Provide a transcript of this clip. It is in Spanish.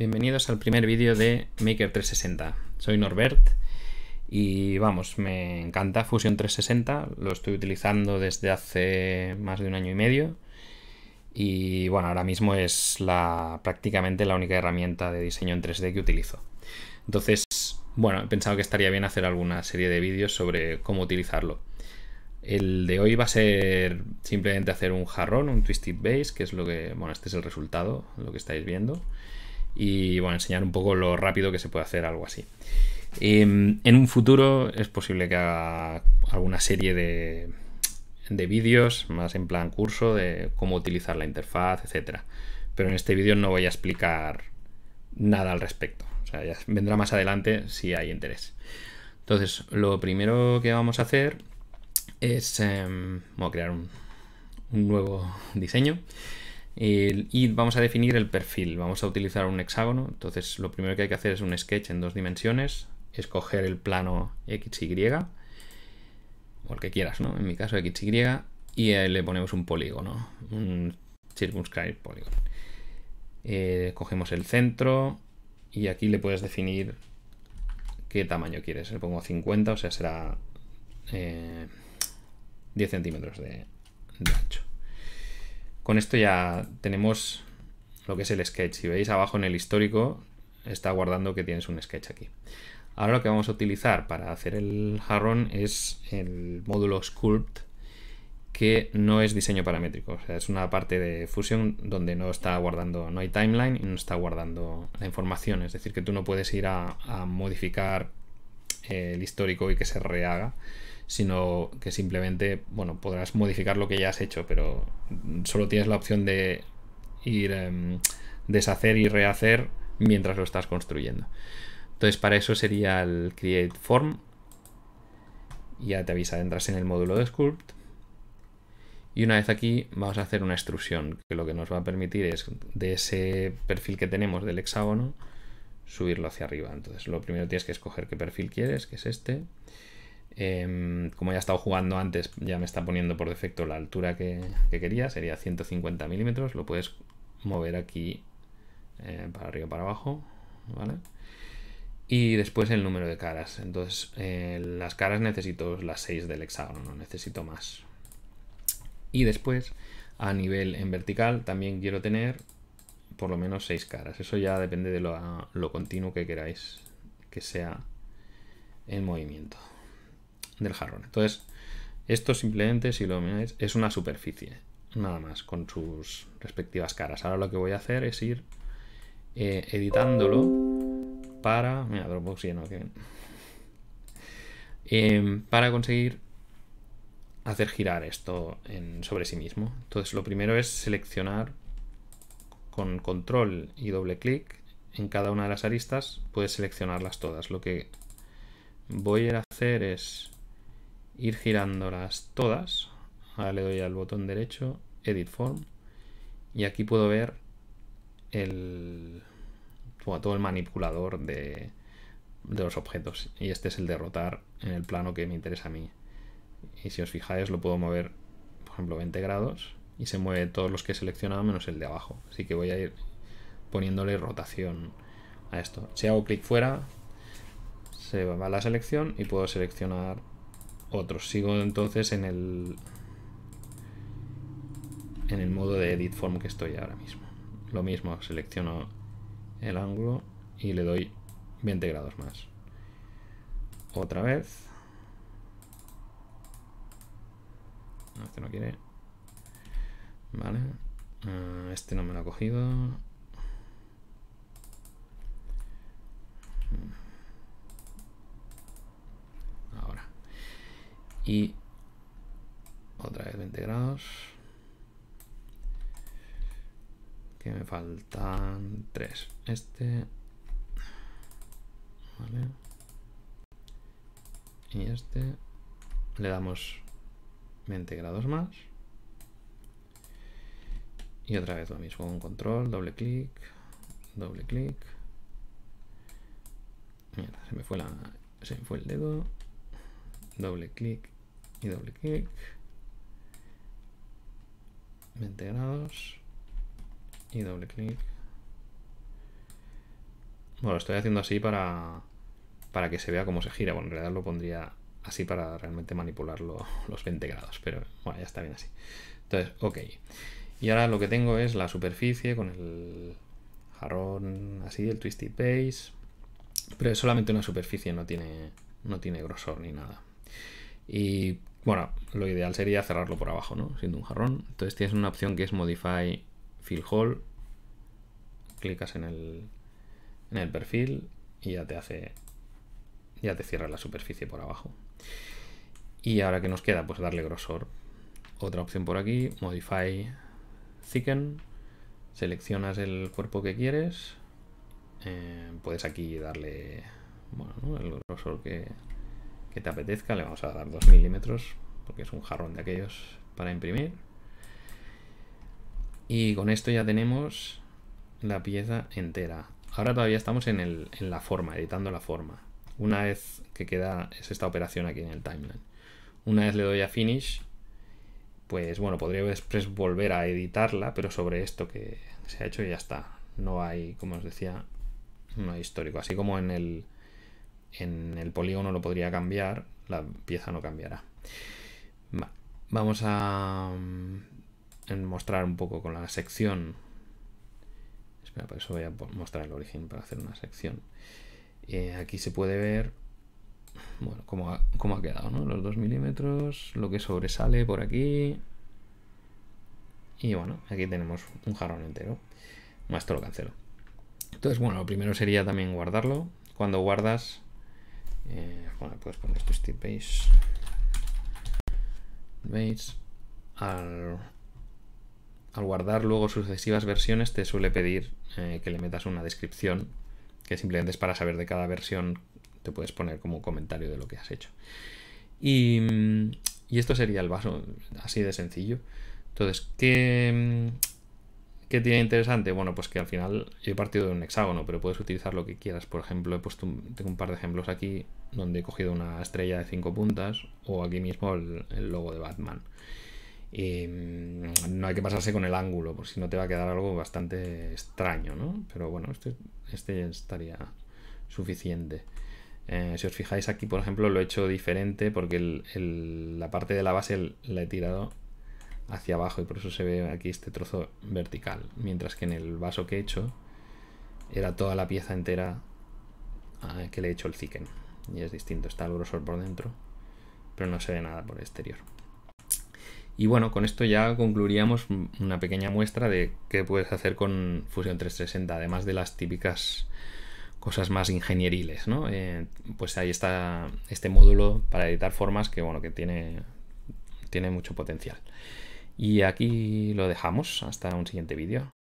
Bienvenidos al primer vídeo de Maker 360. Soy Norbert y vamos, me encanta Fusion 360, lo estoy utilizando desde hace más de un año y medio y bueno, ahora mismo es la, prácticamente la única herramienta de diseño en 3D que utilizo. Entonces, bueno, he pensado que estaría bien hacer alguna serie de vídeos sobre cómo utilizarlo. El de hoy va a ser simplemente hacer un jarrón, un twisted base, que es lo que, bueno, este es el resultado, lo que estáis viendo y a enseñar un poco lo rápido que se puede hacer algo así. Em, en un futuro es posible que haga alguna serie de, vídeos, más en plan curso, de cómo utilizar la interfaz, etc. Pero en este vídeo no voy a explicar nada al respecto. vendrá más adelante si hay interés. Entonces, lo primero que vamos a hacer es em, crear un nuevo diseño y vamos a definir el perfil. Vamos a utilizar un hexágono, entonces lo primero que hay que hacer es un sketch en dos dimensiones, escoger el plano XY, o el que quieras, ¿no? En mi caso XY, y eh, le ponemos un polígono, un circumscribe polígono. Eh, cogemos el centro y aquí le puedes definir qué tamaño quieres. Le pongo 50, o sea, será 10 eh, centímetros de ancho. Con esto ya tenemos lo que es el sketch. Si veis abajo en el histórico, está guardando que tienes un sketch aquí. Ahora lo que vamos a utilizar para hacer el jarrón es el módulo Sculpt, que no es diseño paramétrico. es una parte de Fusion donde no está guardando, no hay timeline y no está guardando la información. Es decir, que tú no puedes ir a modificar eh, el histórico y que se rehaga, sino que simplemente, bueno, podrás modificar lo que ya has hecho, pero solo tienes la opción de ir em, deshacer y rehacer mientras lo estás construyendo. Entonces para eso sería el create form. Ya te avisa, entras en el módulo de sculpt. Y una vez aquí vamos a hacer una extrusión, que lo que nos va a permitir es de ese perfil que tenemos del hexágono, subirlo hacia arriba. Entonces lo primero tienes que escoger qué perfil quieres, que es este. Em, como ya he estado jugando antes, ya me está poniendo por defecto la altura que, quería, sería 150 milímetros. Lo puedes mover aquí eh, para arriba, para abajo, ¿vale? Y después el número de caras. Entonces, eh, las caras necesito las 6 del hexágono, no necesito más. Y después, a nivel en vertical, también quiero tener por lo menos seis caras. Eso ya depende de lo, continuo que queráis que sea el movimiento del jarrón. Entonces, esto simplemente, si lo miráis, es una superficie, nada más, con sus respectivas caras. Ahora lo que voy a hacer es ir eh, editándolo para... Em, para conseguir hacer girar esto sobre sí mismo. Entonces, lo primero es seleccionar con control y doble clic en cada una de las aristas puedes seleccionarlas todas. Lo que voy a hacer es ir girándolas todas. Ahora le doy al botón derecho, Edit Form, y aquí puedo ver todo el manipulador de, de los objetos. Y este es el de rotar en el plano que me interesa a mí. Y si os fijáis lo puedo mover, por ejemplo, 20 grados y se mueve todos los que he seleccionado menos el de abajo. Así que voy a ir poniéndole rotación a esto. Si hago clic fuera, se va a la selección y puedo seleccionar otros. Sigo entonces en el en el modo de edit form que estoy ahora mismo. Lo mismo, selecciono el ángulo y le doy 20 grados más. Otra vez. este no quiere. Vale. Ah, este no me lo ha cogido. Ahora. Y otra vez 20 grados. Que me faltan tres, Este. Vale. Y este. Le damos 20 grados más. Y otra vez lo mismo, con control, doble clic, doble clic. se me fue Se fue el dedo. Doble clic y doble clic. 20 grados. Y doble clic. Bueno, estoy haciendo así para. Para que se vea cómo se gira. Bueno, en realidad lo pondría así para realmente manipular los 20 grados. Pero bueno, ya está bien así. Entonces, ok. Y ahora lo que tengo es la superficie con el jarrón así, el twisty base. Pero es solamente una superficie, no tiene, no tiene grosor ni nada. Y bueno, lo ideal sería cerrarlo por abajo, ¿no? Siendo un jarrón. Entonces tienes una opción que es Modify Fill Hole. Clicas en el, en el perfil y ya te hace. Ya te cierra la superficie por abajo. Y ahora que nos queda, pues darle grosor. Otra opción por aquí, Modify Thicken, seleccionas el cuerpo que quieres, eh, puedes aquí darle el grosor que, te apetezca, le vamos a dar 2 milímetros porque es un jarrón de aquellos para imprimir. Y con esto ya tenemos la pieza entera. Ahora todavía estamos en, la forma, editando la forma. Una vez que queda es esta operación aquí en el timeline. Una vez le doy a Finish, pues bueno, podría después volver a editarla, pero sobre esto que se ha hecho ya está. No hay, como os decía, no hay histórico. Así como en el, en el polígono lo podría cambiar, la pieza no cambiará. Vamos a mm, mostrar un poco con la sección. Espera, por eso voy a mostrar el origen para hacer una sección. Eh, aquí se puede ver bueno, ¿cómo ha, quedado, no? Los 2 milímetros, lo que sobresale por aquí. Y bueno, aquí tenemos un jarrón entero. más esto lo cancelo. Entonces, bueno, lo primero sería también guardarlo. Cuando guardas, eh, bueno, puedes poner esto base. Veis, al, guardar luego sucesivas versiones te suele pedir eh, que le metas una descripción, que simplemente es para saber de cada versión te puedes poner como un comentario de lo que has hecho. Y, esto sería el vaso, así de sencillo. Entonces, ¿qué, ¿qué tiene interesante? Bueno, pues que al final he partido de un hexágono, pero puedes utilizar lo que quieras. Por ejemplo, he puesto tengo un par de ejemplos aquí donde he cogido una estrella de cinco puntas o aquí mismo el, logo de Batman. Mm, no hay que pasarse con el ángulo, porque si no te va a quedar algo bastante extraño, ¿no? Pero bueno, este, este estaría suficiente. Eh, si os fijáis aquí, por ejemplo, lo he hecho diferente porque la parte de la base la he tirado hacia abajo y por eso se ve aquí este trozo vertical. Mientras que en el vaso que he hecho era toda la pieza entera eh, que le he hecho el ziquen Y es distinto, está el grosor por dentro, pero no se ve nada por el exterior. Y bueno, con esto ya concluiríamos una pequeña muestra de qué puedes hacer con Fusion 360, además de las típicas cosas más ingenieriles, ¿no? Eh, pues ahí está este módulo para editar formas que, bueno, que tiene, tiene mucho potencial. Y aquí lo dejamos, hasta un siguiente vídeo.